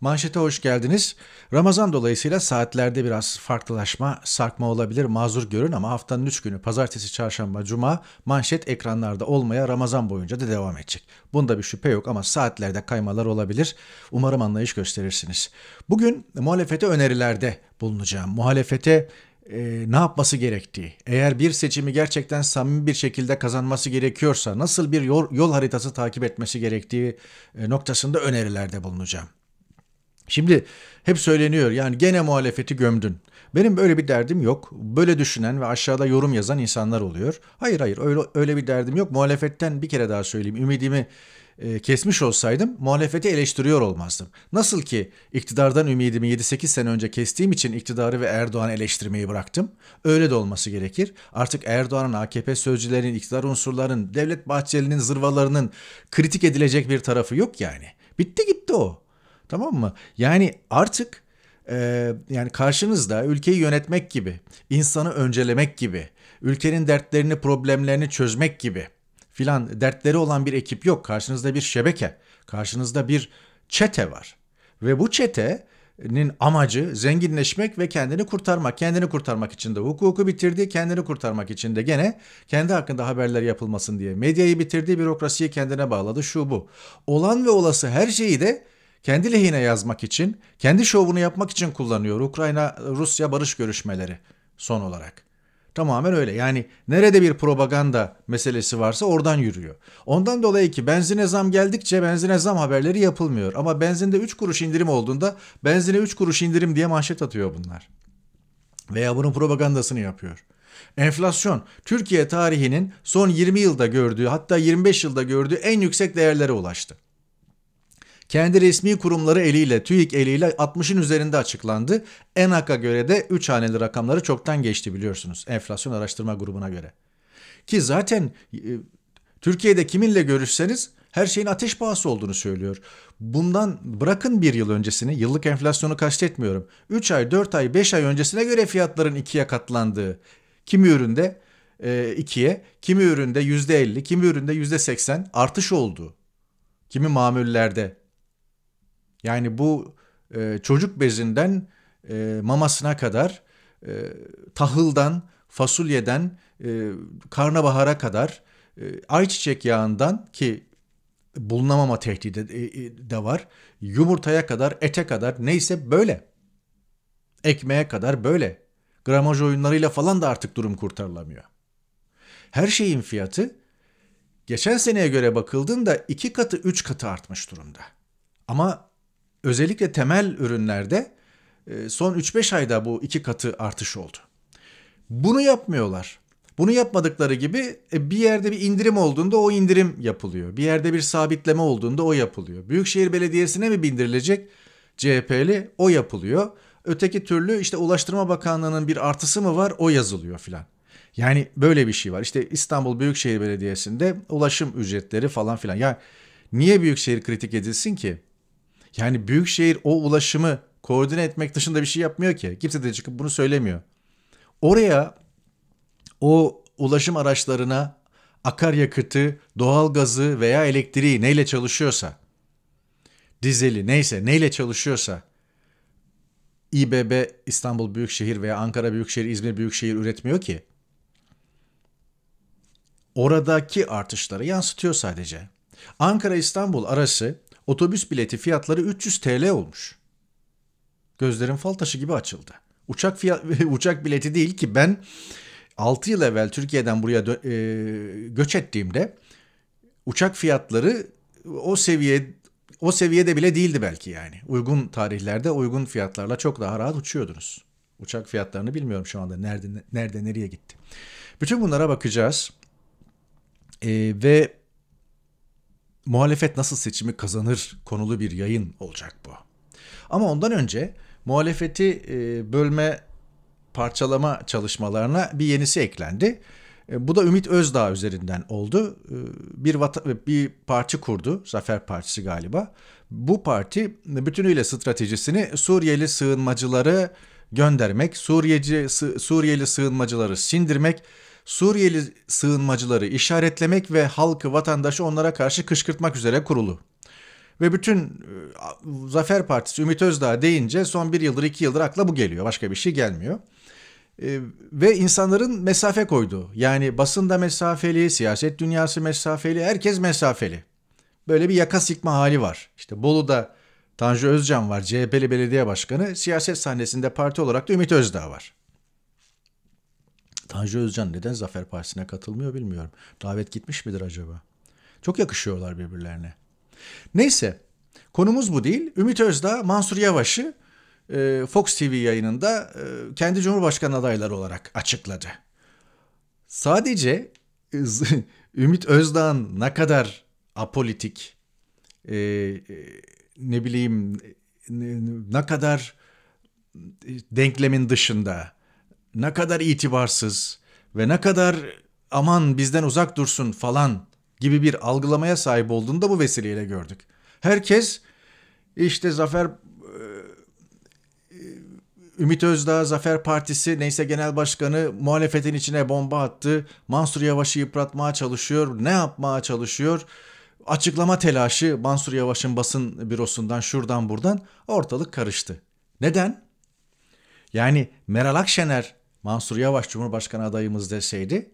Manşete hoş geldiniz. Ramazan dolayısıyla saatlerde biraz farklılaşma, sarkma olabilir mazur görün ama haftanın 3 günü pazartesi, çarşamba, cuma manşet ekranlarda olmaya Ramazan boyunca da devam edecek. Bunda bir şüphe yok ama saatlerde kaymalar olabilir. Umarım anlayış gösterirsiniz. Bugün muhalefete önerilerde bulunacağım. Muhalefete e, ne yapması gerektiği, eğer bir seçimi gerçekten samimi bir şekilde kazanması gerekiyorsa nasıl bir yol, yol haritası takip etmesi gerektiği e, noktasında önerilerde bulunacağım. Şimdi hep söyleniyor yani gene muhalefeti gömdün. Benim böyle bir derdim yok. Böyle düşünen ve aşağıda yorum yazan insanlar oluyor. Hayır hayır öyle öyle bir derdim yok. Muhalefetten bir kere daha söyleyeyim. Ümidimi e, kesmiş olsaydım muhalefeti eleştiriyor olmazdım. Nasıl ki iktidardan ümidimi 7-8 sene önce kestiğim için iktidarı ve Erdoğan'ı eleştirmeyi bıraktım. Öyle de olması gerekir. Artık Erdoğan'ın, AKP sözcülerinin, iktidar unsurlarının, Devlet Bahçeli'nin zırvalarının kritik edilecek bir tarafı yok yani. Bitti gitti o. Tamam mı? Yani artık e, yani karşınızda ülkeyi yönetmek gibi, insanı öncelemek gibi, ülkenin dertlerini, problemlerini çözmek gibi filan dertleri olan bir ekip yok. Karşınızda bir şebeke, karşınızda bir çete var. Ve bu çete nin amacı zenginleşmek ve kendini kurtarmak. Kendini kurtarmak için de hukuku bitirdi, kendini kurtarmak için de gene kendi hakkında haberler yapılmasın diye medyayı bitirdi, bürokrasiyi kendine bağladı, şu bu. Olan ve olası her şeyi de kendi lehine yazmak için, kendi şovunu yapmak için kullanıyor Ukrayna-Rusya barış görüşmeleri son olarak. Tamamen öyle. Yani nerede bir propaganda meselesi varsa oradan yürüyor. Ondan dolayı ki benzine zam geldikçe benzine zam haberleri yapılmıyor. Ama benzinde 3 kuruş indirim olduğunda benzine 3 kuruş indirim diye manşet atıyor bunlar. Veya bunun propagandasını yapıyor. Enflasyon Türkiye tarihinin son 20 yılda gördüğü hatta 25 yılda gördüğü en yüksek değerlere ulaştı. Kendi resmi kurumları eliyle, TÜİK eliyle 60'ın üzerinde açıklandı. ENAK'a göre de 3 haneli rakamları çoktan geçti biliyorsunuz enflasyon araştırma grubuna göre. Ki zaten e, Türkiye'de kiminle görüşseniz her şeyin ateş pahası olduğunu söylüyor. Bundan bırakın bir yıl öncesini, yıllık enflasyonu kastetmiyorum. 3 ay, 4 ay, 5 ay öncesine göre fiyatların ikiye katlandığı, kimi üründe e, ikiye, kimi üründe yüzde %50, kimi üründe yüzde %80 artış olduğu, kimi mamullerde yani bu e, çocuk bezinden e, mamasına kadar, e, tahıldan, fasulyeden, e, karnabahara kadar, e, ayçiçek yağından ki bulunamama tehdidi e, de var. Yumurtaya kadar, ete kadar neyse böyle. Ekmeğe kadar böyle. Gramaj oyunlarıyla falan da artık durum kurtarılamıyor. Her şeyin fiyatı geçen seneye göre bakıldığında iki katı üç katı artmış durumda. Ama özellikle temel ürünlerde e, son 3-5 ayda bu iki katı artış oldu. Bunu yapmıyorlar. Bunu yapmadıkları gibi e, bir yerde bir indirim olduğunda o indirim yapılıyor. Bir yerde bir sabitleme olduğunda o yapılıyor. Büyükşehir Belediyesi'ne mi bindirilecek CHP'li o yapılıyor. Öteki türlü işte Ulaştırma Bakanlığı'nın bir artısı mı var o yazılıyor filan. Yani böyle bir şey var. İşte İstanbul Büyükşehir Belediyesi'nde ulaşım ücretleri falan filan. Ya niye Büyükşehir kritik edilsin ki? Yani büyük şehir o ulaşımı koordine etmek dışında bir şey yapmıyor ki. Kimse de çıkıp bunu söylemiyor. Oraya o ulaşım araçlarına akaryakıtı, doğalgazı veya elektriği neyle çalışıyorsa, dizeli neyse neyle çalışıyorsa, İBB İstanbul Büyükşehir veya Ankara Büyükşehir, İzmir Büyükşehir üretmiyor ki. Oradaki artışları yansıtıyor sadece. Ankara İstanbul arası Otobüs bileti fiyatları 300 TL olmuş. Gözlerim fal taşı gibi açıldı. Uçak fiyat, uçak bileti değil ki ben 6 yıl evvel Türkiye'den buraya e, göç ettiğimde uçak fiyatları o seviye o seviyede bile değildi belki yani. Uygun tarihlerde uygun fiyatlarla çok daha rahat uçuyordunuz. Uçak fiyatlarını bilmiyorum şu anda nerede nerede nereye gitti. Bütün bunlara bakacağız. E, ve muhalefet nasıl seçimi kazanır konulu bir yayın olacak bu. Ama ondan önce muhalefeti e, bölme, parçalama çalışmalarına bir yenisi eklendi. E, bu da Ümit Özdağ üzerinden oldu. E, bir, vata, bir parti kurdu, Zafer Partisi galiba. Bu parti bütünüyle stratejisini Suriyeli sığınmacıları göndermek, Suriyeci, Suriyeli sığınmacıları sindirmek, Suriyeli sığınmacıları işaretlemek ve halkı, vatandaşı onlara karşı kışkırtmak üzere kurulu. Ve bütün e, Zafer Partisi Ümit Özdağ deyince son bir yıldır iki yıldır akla bu geliyor. Başka bir şey gelmiyor. E, ve insanların mesafe koydu. Yani basında mesafeli, siyaset dünyası mesafeli, herkes mesafeli. Böyle bir yaka sikme hali var. İşte Bolu'da Tanju Özcan var, CHP'li belediye başkanı. Siyaset sahnesinde parti olarak da Ümit Özdağ var. Tanju Özcan neden Zafer Partisi'ne katılmıyor bilmiyorum. Davet gitmiş midir acaba? Çok yakışıyorlar birbirlerine. Neyse konumuz bu değil. Ümit Özdağ Mansur Yavaş'ı e, Fox TV yayınında e, kendi Cumhurbaşkanı adayları olarak açıkladı. Sadece e, Ümit Özdağ'ın ne kadar apolitik, ne bileyim ne kadar denklemin dışında ne kadar itibarsız ve ne kadar aman bizden uzak dursun falan gibi bir algılamaya sahip olduğunu da bu vesileyle gördük. Herkes işte Zafer e, e, Ümit Özdağ, Zafer Partisi neyse genel başkanı muhalefetin içine bomba attı. Mansur Yavaş'ı yıpratmaya çalışıyor. Ne yapmaya çalışıyor? Açıklama telaşı Mansur Yavaş'ın basın bürosundan şuradan buradan ortalık karıştı. Neden? Yani Meral Akşener Mansur Yavaş Cumhurbaşkanı adayımız deseydi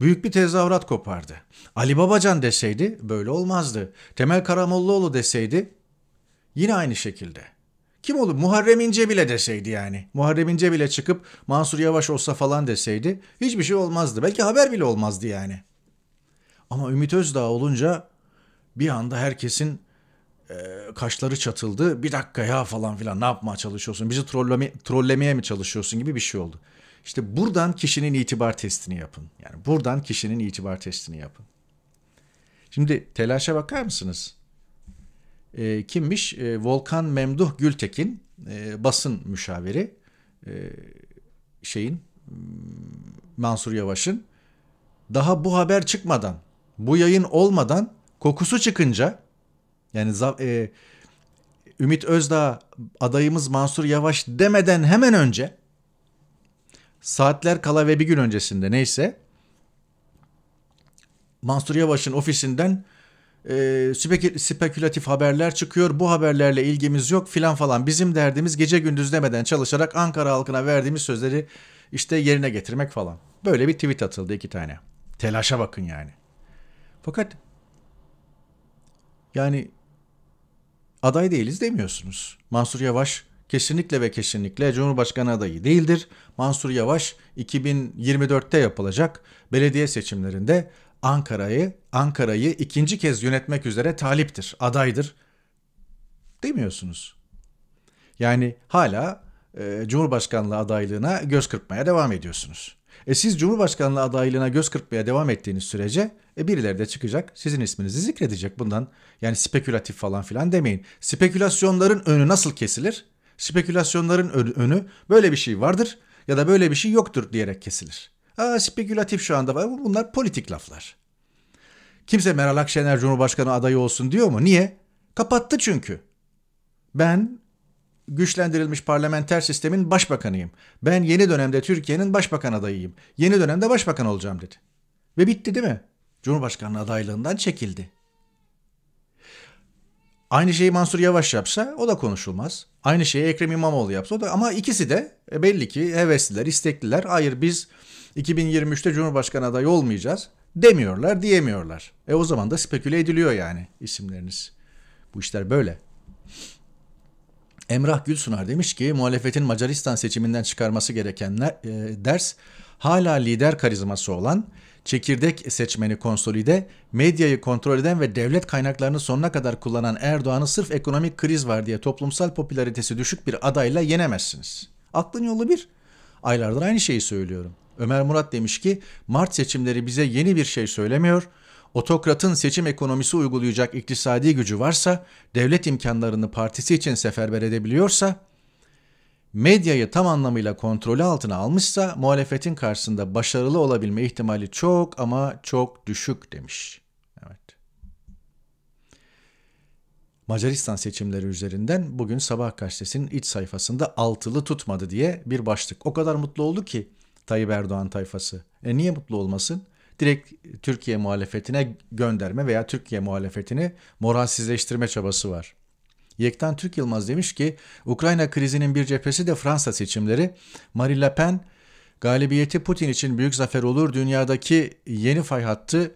büyük bir tezahürat kopardı. Ali Babacan deseydi böyle olmazdı. Temel Karamollaoğlu deseydi yine aynı şekilde. Kim olur? Muharrem İnce bile deseydi yani. Muharrem İnce bile çıkıp Mansur Yavaş olsa falan deseydi hiçbir şey olmazdı. Belki haber bile olmazdı yani. Ama Ümit Özdağ olunca bir anda herkesin e, kaşları çatıldı. Bir dakika ya falan filan ne yapmaya çalışıyorsun? Bizi trolleme, trollemeye mi çalışıyorsun gibi bir şey oldu. İşte buradan kişinin itibar testini yapın. Yani buradan kişinin itibar testini yapın. Şimdi telaşa bakar mısınız? E, kimmiş? E, Volkan Memduh Gültekin e, basın müşaviri e, şeyin Mansur Yavaş'ın daha bu haber çıkmadan bu yayın olmadan kokusu çıkınca yani e, Ümit Özdağ adayımız Mansur Yavaş demeden hemen önce saatler kala ve bir gün öncesinde neyse Mansur Yavaş'ın ofisinden e, spekül spekülatif haberler çıkıyor. Bu haberlerle ilgimiz yok filan falan. Bizim derdimiz gece gündüz demeden çalışarak Ankara halkına verdiğimiz sözleri işte yerine getirmek falan. Böyle bir tweet atıldı iki tane. Telaşa bakın yani. Fakat yani aday değiliz demiyorsunuz. Mansur Yavaş kesinlikle ve kesinlikle Cumhurbaşkanı adayı değildir. Mansur Yavaş 2024'te yapılacak belediye seçimlerinde Ankara'yı Ankara'yı ikinci kez yönetmek üzere taliptir, adaydır demiyorsunuz. Yani hala e, Cumhurbaşkanlığı adaylığına göz kırpmaya devam ediyorsunuz. E siz Cumhurbaşkanlığı adaylığına göz kırpmaya devam ettiğiniz sürece e birileri de çıkacak sizin isminizi zikredecek bundan. Yani spekülatif falan filan demeyin. Spekülasyonların önü nasıl kesilir? Spekülasyonların önü böyle bir şey vardır ya da böyle bir şey yoktur diyerek kesilir. Aa spekülatif şu anda var. Bunlar politik laflar. Kimse Meral Akşener Cumhurbaşkanı adayı olsun diyor mu? Niye? Kapattı çünkü. Ben güçlendirilmiş parlamenter sistemin başbakanıyım. Ben yeni dönemde Türkiye'nin başbakan adayıyım. Yeni dönemde başbakan olacağım dedi. Ve bitti değil mi? Cumhurbaşkanı adaylığından çekildi. Aynı şeyi Mansur Yavaş yapsa o da konuşulmaz. Aynı şeyi Ekrem İmamoğlu yapsa o da ama ikisi de e, belli ki hevesliler, istekliler. Hayır biz 2023'te Cumhurbaşkanı adayı olmayacağız demiyorlar, diyemiyorlar. E o zaman da speküle ediliyor yani isimleriniz. Bu işler böyle. Emrah Gülsunar demiş ki muhalefetin Macaristan seçiminden çıkarması gereken e, ders hala lider karizması olan çekirdek seçmeni konsolide, medyayı kontrol eden ve devlet kaynaklarını sonuna kadar kullanan Erdoğan'ı sırf ekonomik kriz var diye toplumsal popülaritesi düşük bir adayla yenemezsiniz. Aklın yolu bir. Aylardır aynı şeyi söylüyorum. Ömer Murat demiş ki Mart seçimleri bize yeni bir şey söylemiyor.'' otokratın seçim ekonomisi uygulayacak iktisadi gücü varsa, devlet imkanlarını partisi için seferber edebiliyorsa, medyayı tam anlamıyla kontrolü altına almışsa muhalefetin karşısında başarılı olabilme ihtimali çok ama çok düşük demiş. Evet. Macaristan seçimleri üzerinden bugün Sabah gazetesinin iç sayfasında altılı tutmadı diye bir başlık. O kadar mutlu oldu ki Tayyip Erdoğan tayfası. E niye mutlu olmasın? direkt Türkiye muhalefetine gönderme veya Türkiye muhalefetini moralsizleştirme çabası var. Yektan Türk Yılmaz demiş ki Ukrayna krizinin bir cephesi de Fransa seçimleri. Marine Le Pen galibiyeti Putin için büyük zafer olur dünyadaki yeni fay hattı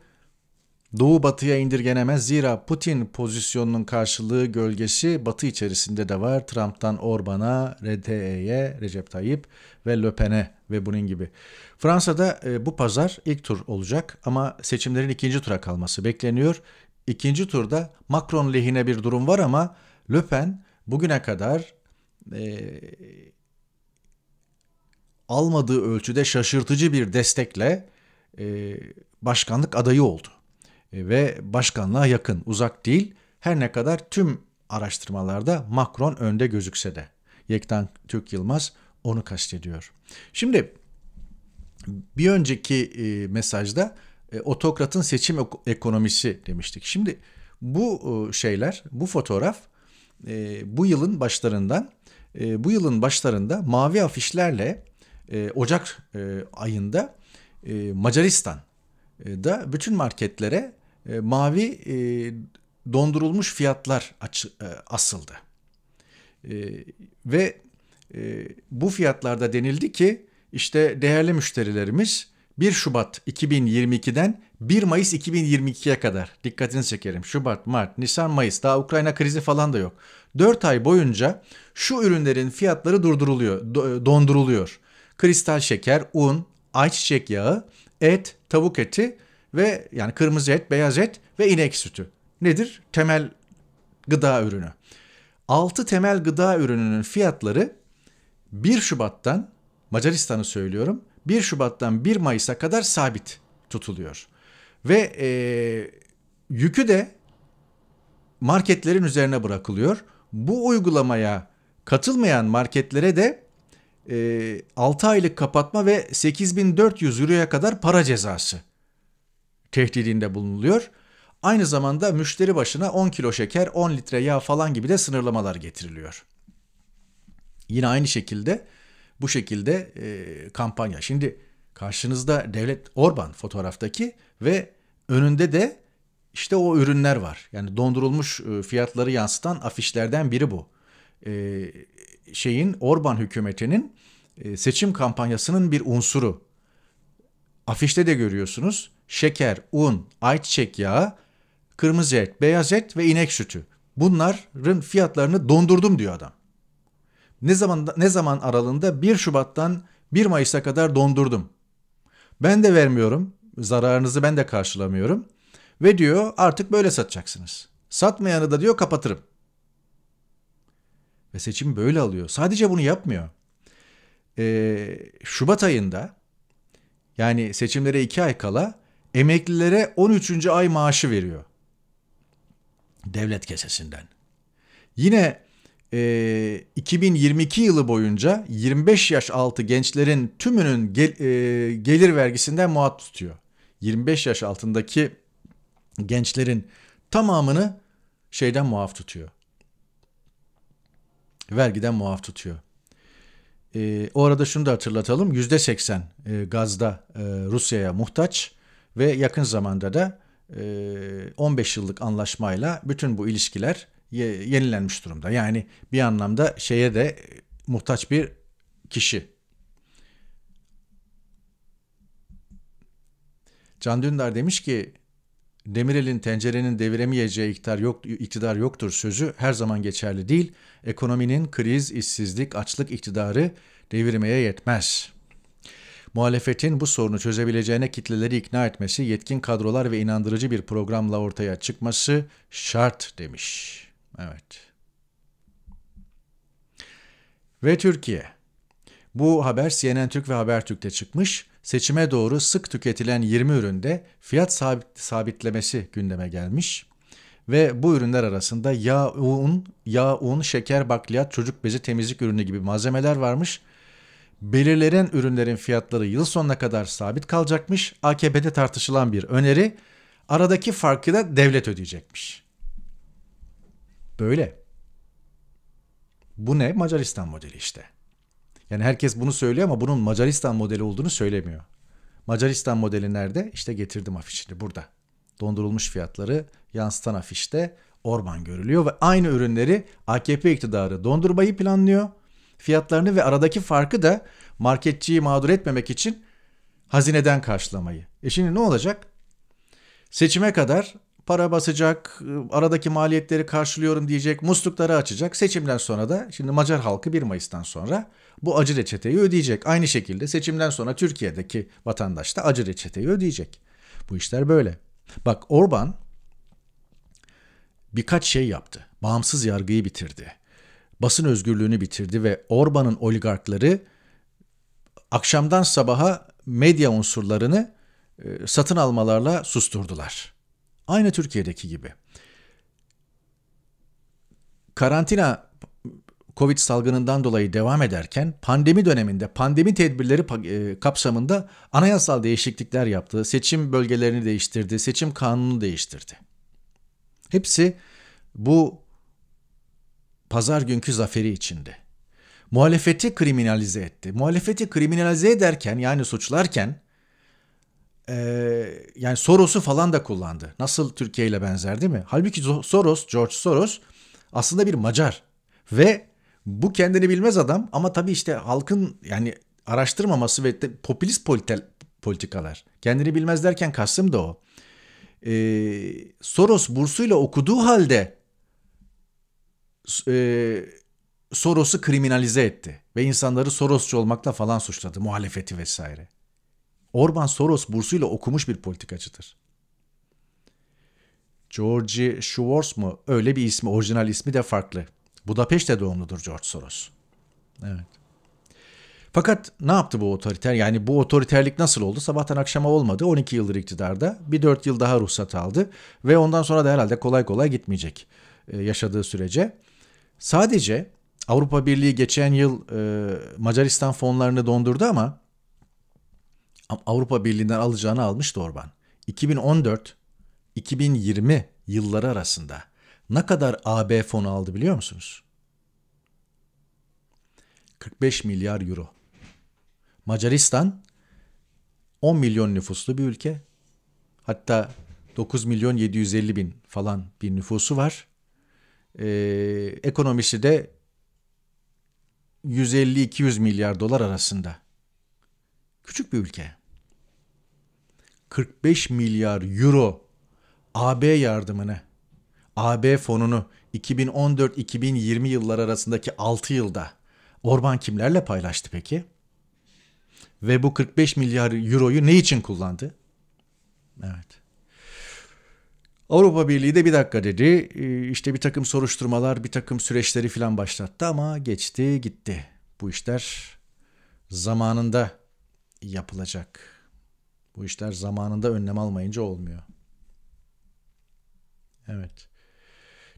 doğu batıya indirgenemez zira Putin pozisyonunun karşılığı gölgesi batı içerisinde de var. Trump'tan Orban'a, RTE'ye, Recep Tayyip ve Le Pen'e ve bunun gibi. Fransa'da e, bu pazar ilk tur olacak ama seçimlerin ikinci tura kalması bekleniyor. İkinci turda Macron lehine bir durum var ama Le Pen bugüne kadar e, almadığı ölçüde şaşırtıcı bir destekle e, başkanlık adayı oldu. E, ve başkanlığa yakın, uzak değil. Her ne kadar tüm araştırmalarda Macron önde gözükse de. Yektan Türk Yılmaz onu kastediyor. Şimdi bir önceki e, mesajda e, otokratın seçim ekonomisi demiştik. Şimdi bu e, şeyler, bu fotoğraf e, bu yılın başlarından, e, bu yılın başlarında mavi afişlerle e, Ocak e, ayında e, Macaristan e, da bütün marketlere e, mavi e, dondurulmuş fiyatlar asıldı. Ve bu fiyatlarda denildi ki işte değerli müşterilerimiz 1 Şubat 2022'den 1 Mayıs 2022'ye kadar dikkatini çekerim. Şubat, Mart, Nisan, Mayıs daha Ukrayna krizi falan da yok. 4 ay boyunca şu ürünlerin fiyatları durduruluyor, donduruluyor. Kristal şeker, un, ayçiçek yağı et, tavuk eti ve yani kırmızı et, beyaz et ve inek sütü. Nedir? Temel gıda ürünü. 6 temel gıda ürününün fiyatları 1 Şubat'tan Macaristan'ı söylüyorum 1 Şubat'tan 1 Mayıs'a kadar sabit tutuluyor. Ve e, yükü de marketlerin üzerine bırakılıyor. Bu uygulamaya katılmayan marketlere de e, 6 aylık kapatma ve 8400 euroya kadar para cezası tehdidinde bulunuluyor. Aynı zamanda müşteri başına 10 kilo şeker, 10 litre yağ falan gibi de sınırlamalar getiriliyor. Yine aynı şekilde bu şekilde e, kampanya. Şimdi karşınızda devlet Orban fotoğraftaki ve önünde de işte o ürünler var. Yani dondurulmuş e, fiyatları yansıtan afişlerden biri bu. E, şeyin Orban hükümetinin e, seçim kampanyasının bir unsuru. Afişte de görüyorsunuz şeker, un, ayçiçek yağı, kırmızı et, beyaz et ve inek sütü. Bunların fiyatlarını dondurdum diyor adam. Ne zaman ne zaman aralığında 1 Şubat'tan 1 Mayıs'a kadar dondurdum. Ben de vermiyorum. Zararınızı ben de karşılamıyorum. Ve diyor artık böyle satacaksınız. Satmayanı da diyor kapatırım ve seçimi böyle alıyor. Sadece bunu yapmıyor. Ee, Şubat ayında yani seçimlere iki ay kala emeklilere 13. ay maaşı veriyor. Devlet kesesinden. Yine e, 2022 yılı boyunca 25 yaş altı gençlerin tümünün gel, e, gelir vergisinden muaf tutuyor. 25 yaş altındaki gençlerin tamamını şeyden muaf tutuyor vergiden muaf tutuyor. E, o arada şunu da hatırlatalım. yüzde seksen e, gazda e, Rusya'ya muhtaç ve yakın zamanda da e, 15 yıllık anlaşmayla bütün bu ilişkiler ye, yenilenmiş durumda. Yani bir anlamda şeye de e, muhtaç bir kişi. Can Dündar demiş ki Demirel'in tencerenin deviremeyeceği iktidar, yok, iktidar yoktur sözü her zaman geçerli değil. Ekonominin kriz, işsizlik, açlık iktidarı devirmeye yetmez. Muhalefetin bu sorunu çözebileceğine kitleleri ikna etmesi, yetkin kadrolar ve inandırıcı bir programla ortaya çıkması şart demiş. Evet. Ve Türkiye. Bu haber CNN Türk ve Habertürk'te çıkmış seçime doğru sık tüketilen 20 üründe fiyat sabit, sabitlemesi gündeme gelmiş. Ve bu ürünler arasında yağ, un, yağ, un, şeker, bakliyat, çocuk bezi, temizlik ürünü gibi malzemeler varmış. Belirlenen ürünlerin fiyatları yıl sonuna kadar sabit kalacakmış. AKP'de tartışılan bir öneri. Aradaki farkı da devlet ödeyecekmiş. Böyle. Bu ne? Macaristan modeli işte. Yani herkes bunu söylüyor ama bunun Macaristan modeli olduğunu söylemiyor. Macaristan modeli nerede? İşte getirdim afişini burada. Dondurulmuş fiyatları yansıtan afişte Orban görülüyor ve aynı ürünleri AKP iktidarı dondurmayı planlıyor. Fiyatlarını ve aradaki farkı da marketçiyi mağdur etmemek için hazineden karşılamayı. E şimdi ne olacak? Seçime kadar para basacak, ıı, aradaki maliyetleri karşılıyorum diyecek, muslukları açacak. Seçimden sonra da şimdi Macar halkı 1 Mayıs'tan sonra bu acı reçeteyi ödeyecek. Aynı şekilde seçimden sonra Türkiye'deki vatandaş da acı reçeteyi ödeyecek. Bu işler böyle. Bak Orban birkaç şey yaptı. Bağımsız yargıyı bitirdi. Basın özgürlüğünü bitirdi ve Orban'ın oligarkları akşamdan sabaha medya unsurlarını ıı, satın almalarla susturdular. Aynı Türkiye'deki gibi. Karantina Covid salgınından dolayı devam ederken pandemi döneminde pandemi tedbirleri e, kapsamında anayasal değişiklikler yaptı, seçim bölgelerini değiştirdi, seçim kanunu değiştirdi. Hepsi bu pazar günkü zaferi içinde. Muhalefeti kriminalize etti. Muhalefeti kriminalize ederken yani suçlarken e, yani Soros'u falan da kullandı. Nasıl Türkiye ile benzer değil mi? Halbuki Soros, George Soros aslında bir Macar ve bu kendini bilmez adam ama tabii işte halkın yani araştırmaması ve de popülist politikalar. Kendini bilmez derken kastım da o. Ee, Soros bursuyla okuduğu halde e, Soros'u kriminalize etti ve insanları Sorosçu olmakla falan suçladı muhalefeti vesaire. Orban Soros bursuyla okumuş bir politikacıdır. George Schwartz mu? Öyle bir ismi, orijinal ismi de farklı. Budapeşte doğumludur George Soros. Evet. Fakat ne yaptı bu otoriter? Yani bu otoriterlik nasıl oldu? Sabahtan akşama olmadı. 12 yıldır iktidarda. Bir 4 yıl daha ruhsat aldı. Ve ondan sonra da herhalde kolay kolay gitmeyecek e, yaşadığı sürece. Sadece Avrupa Birliği geçen yıl e, Macaristan fonlarını dondurdu ama Avrupa Birliği'nden alacağını almıştı Orban. 2014-2020 yılları arasında ne kadar AB fonu aldı biliyor musunuz? 45 milyar euro. Macaristan 10 milyon nüfuslu bir ülke. Hatta 9 milyon 750 bin falan bir nüfusu var. Ee, ekonomisi de 150-200 milyar dolar arasında. Küçük bir ülke. 45 milyar euro AB yardımını, AB fonunu 2014-2020 yıllar arasındaki 6 yılda Orban kimlerle paylaştı peki? Ve bu 45 milyar euroyu ne için kullandı? Evet. Avrupa Birliği de bir dakika dedi. Ee, işte bir takım soruşturmalar, bir takım süreçleri filan başlattı ama geçti gitti. Bu işler zamanında yapılacak. Bu işler zamanında önlem almayınca olmuyor. Evet.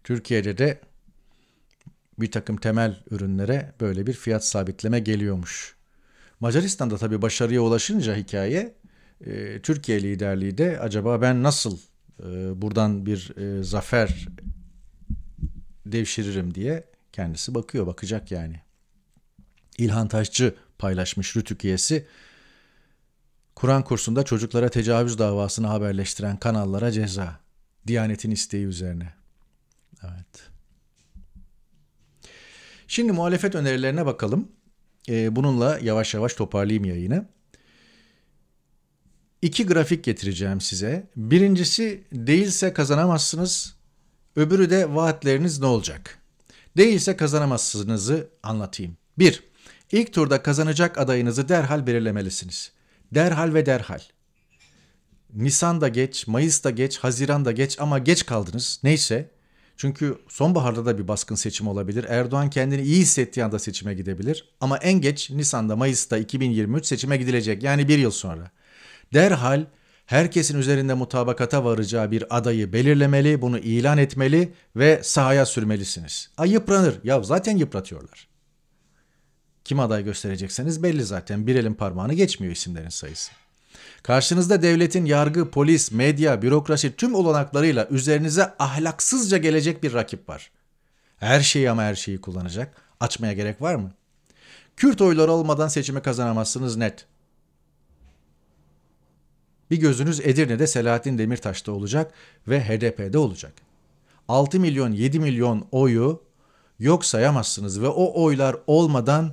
Türkiye'de de bir takım temel ürünlere böyle bir fiyat sabitleme geliyormuş. Macaristan'da tabii başarıya ulaşınca hikaye e, Türkiye liderliği de acaba ben nasıl e, buradan bir e, zafer devşiririm diye kendisi bakıyor bakacak yani. İlhan Taşçı paylaşmış Rütük üyesi Kur'an kursunda çocuklara tecavüz davasını haberleştiren kanallara ceza. Diyanetin isteği üzerine. Evet. Şimdi muhalefet önerilerine bakalım. Ee, bununla yavaş yavaş toparlayayım yayını. İki grafik getireceğim size. Birincisi değilse kazanamazsınız. Öbürü de vaatleriniz ne olacak? Değilse kazanamazsınızı anlatayım. Bir. İlk turda kazanacak adayınızı derhal belirlemelisiniz. Derhal ve derhal. Nisan da geç, Mayıs da geç, Haziran da geç ama geç kaldınız. Neyse. Çünkü sonbaharda da bir baskın seçim olabilir. Erdoğan kendini iyi hissettiği anda seçime gidebilir. Ama en geç Nisan'da, Mayıs'ta 2023 seçime gidilecek. Yani bir yıl sonra. Derhal herkesin üzerinde mutabakata varacağı bir adayı belirlemeli, bunu ilan etmeli ve sahaya sürmelisiniz. Ay yıpranır. Ya zaten yıpratıyorlar. Kim aday gösterecekseniz belli zaten. Bir elin parmağını geçmiyor isimlerin sayısı. Karşınızda devletin yargı, polis, medya, bürokrasi tüm olanaklarıyla üzerinize ahlaksızca gelecek bir rakip var. Her şeyi ama her şeyi kullanacak. Açmaya gerek var mı? Kürt oyları olmadan seçimi kazanamazsınız net. Bir gözünüz Edirne'de Selahattin Demirtaş'ta olacak ve HDP'de olacak. 6 milyon 7 milyon oyu yok sayamazsınız ve o oylar olmadan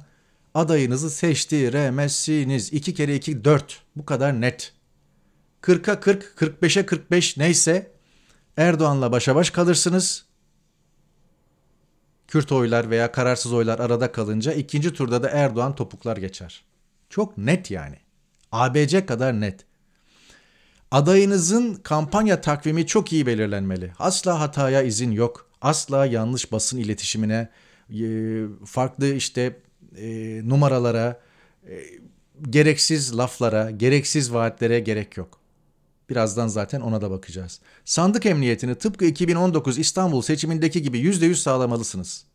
adayınızı seçtiremezsiniz. 2 kere 2 4 bu kadar net. 40'a 40, 45'e 45 neyse Erdoğan'la başa baş kalırsınız. Kürt oylar veya kararsız oylar arada kalınca ikinci turda da Erdoğan topuklar geçer. Çok net yani. ABC kadar net. Adayınızın kampanya takvimi çok iyi belirlenmeli. Asla hataya izin yok. Asla yanlış basın iletişimine, e, farklı işte e, numaralara, e, gereksiz laflara, gereksiz vaatlere gerek yok. Birazdan zaten ona da bakacağız. Sandık emniyetini tıpkı 2019 İstanbul seçimindeki gibi %100 sağlamalısınız.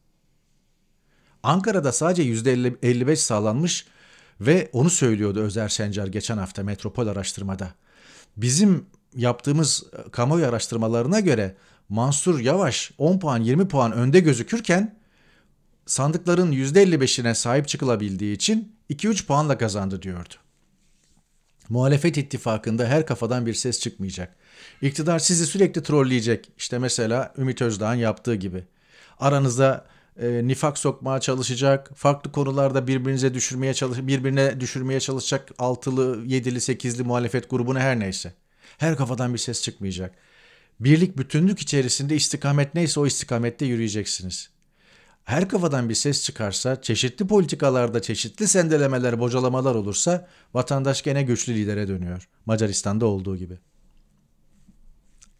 Ankara'da sadece %55 sağlanmış ve onu söylüyordu Özer Sencer geçen hafta Metropol araştırmada. Bizim yaptığımız e, kamuoyu araştırmalarına göre Mansur Yavaş 10 puan 20 puan önde gözükürken sandıkların %55'ine sahip çıkılabildiği için 2-3 puanla kazandı diyordu. Muhalefet ittifakında her kafadan bir ses çıkmayacak. İktidar sizi sürekli trolleyecek. İşte mesela Ümit Özdağ'ın yaptığı gibi. Aranıza e, nifak sokmaya çalışacak, farklı konularda birbirinize düşürmeye çalış birbirine düşürmeye çalışacak altılı, yedili, sekizli muhalefet grubunu her neyse. Her kafadan bir ses çıkmayacak. Birlik bütünlük içerisinde istikamet neyse o istikamette yürüyeceksiniz her kafadan bir ses çıkarsa, çeşitli politikalarda çeşitli sendelemeler, bocalamalar olursa vatandaş gene güçlü lidere dönüyor. Macaristan'da olduğu gibi.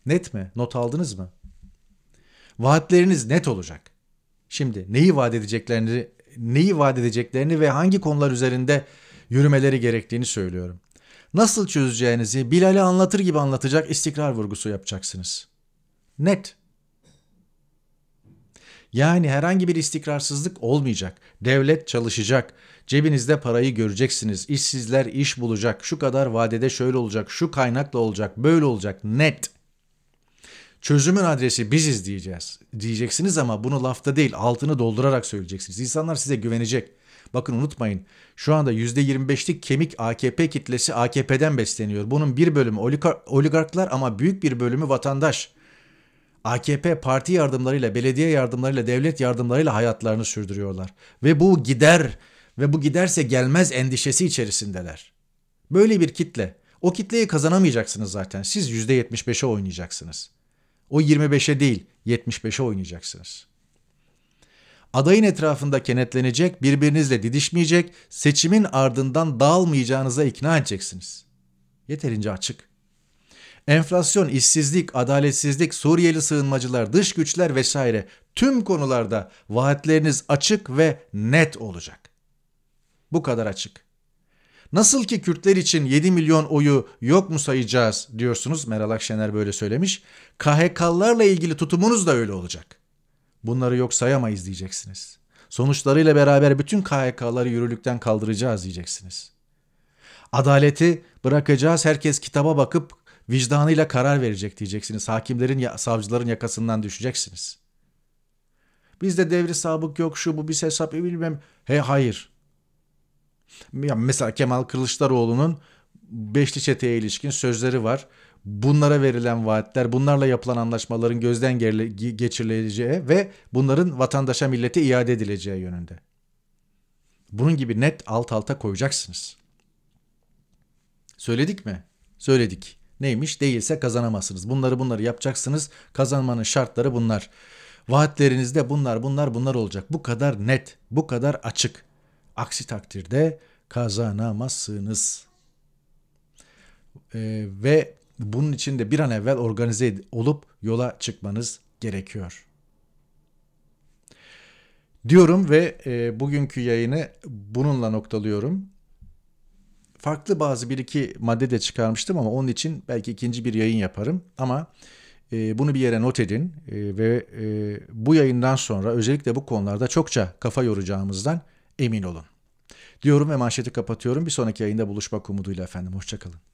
Net mi? Not aldınız mı? Vaatleriniz net olacak. Şimdi neyi vaat edeceklerini, neyi vaat edeceklerini ve hangi konular üzerinde yürümeleri gerektiğini söylüyorum. Nasıl çözeceğinizi Bilal'e anlatır gibi anlatacak istikrar vurgusu yapacaksınız. Net. Yani herhangi bir istikrarsızlık olmayacak. Devlet çalışacak. Cebinizde parayı göreceksiniz. İşsizler iş bulacak. Şu kadar vadede şöyle olacak. Şu kaynakla olacak. Böyle olacak. Net. Çözümün adresi biziz diyeceğiz. Diyeceksiniz ama bunu lafta değil altını doldurarak söyleyeceksiniz. İnsanlar size güvenecek. Bakın unutmayın şu anda %25'lik kemik AKP kitlesi AKP'den besleniyor. Bunun bir bölümü oligarklar ama büyük bir bölümü vatandaş. AKP parti yardımlarıyla, belediye yardımlarıyla, devlet yardımlarıyla hayatlarını sürdürüyorlar. Ve bu gider ve bu giderse gelmez endişesi içerisindeler. Böyle bir kitle. O kitleyi kazanamayacaksınız zaten. Siz %75'e oynayacaksınız. O 25'e değil 75'e oynayacaksınız. Adayın etrafında kenetlenecek, birbirinizle didişmeyecek, seçimin ardından dağılmayacağınıza ikna edeceksiniz. Yeterince açık enflasyon, işsizlik, adaletsizlik, Suriyeli sığınmacılar, dış güçler vesaire tüm konularda vaatleriniz açık ve net olacak. Bu kadar açık. Nasıl ki Kürtler için 7 milyon oyu yok mu sayacağız diyorsunuz Meral Akşener böyle söylemiş. KHK'larla ilgili tutumunuz da öyle olacak. Bunları yok sayamayız diyeceksiniz. Sonuçlarıyla beraber bütün KHK'ları yürürlükten kaldıracağız diyeceksiniz. Adaleti bırakacağız herkes kitaba bakıp vicdanıyla karar verecek diyeceksiniz. Hakimlerin, savcıların yakasından düşeceksiniz. Bizde devri sabık yok şu bu bir hesap e, bilmem. He hayır. Ya mesela Kemal Kılıçdaroğlu'nun Beşli Çete'ye ilişkin sözleri var. Bunlara verilen vaatler, bunlarla yapılan anlaşmaların gözden geçirileceği ve bunların vatandaşa millete iade edileceği yönünde. Bunun gibi net alt alta koyacaksınız. Söyledik mi? Söyledik. Neymiş? Değilse kazanamazsınız. Bunları bunları yapacaksınız. Kazanmanın şartları bunlar. Vaatlerinizde bunlar bunlar bunlar olacak. Bu kadar net, bu kadar açık. Aksi takdirde kazanamazsınız. Ee, ve bunun için de bir an evvel organize olup yola çıkmanız gerekiyor. Diyorum ve e, bugünkü yayını bununla noktalıyorum farklı bazı bir iki madde de çıkarmıştım ama onun için belki ikinci bir yayın yaparım. Ama e, bunu bir yere not edin e, ve e, bu yayından sonra özellikle bu konularda çokça kafa yoracağımızdan emin olun. Diyorum ve manşeti kapatıyorum. Bir sonraki yayında buluşmak umuduyla efendim. Hoşçakalın.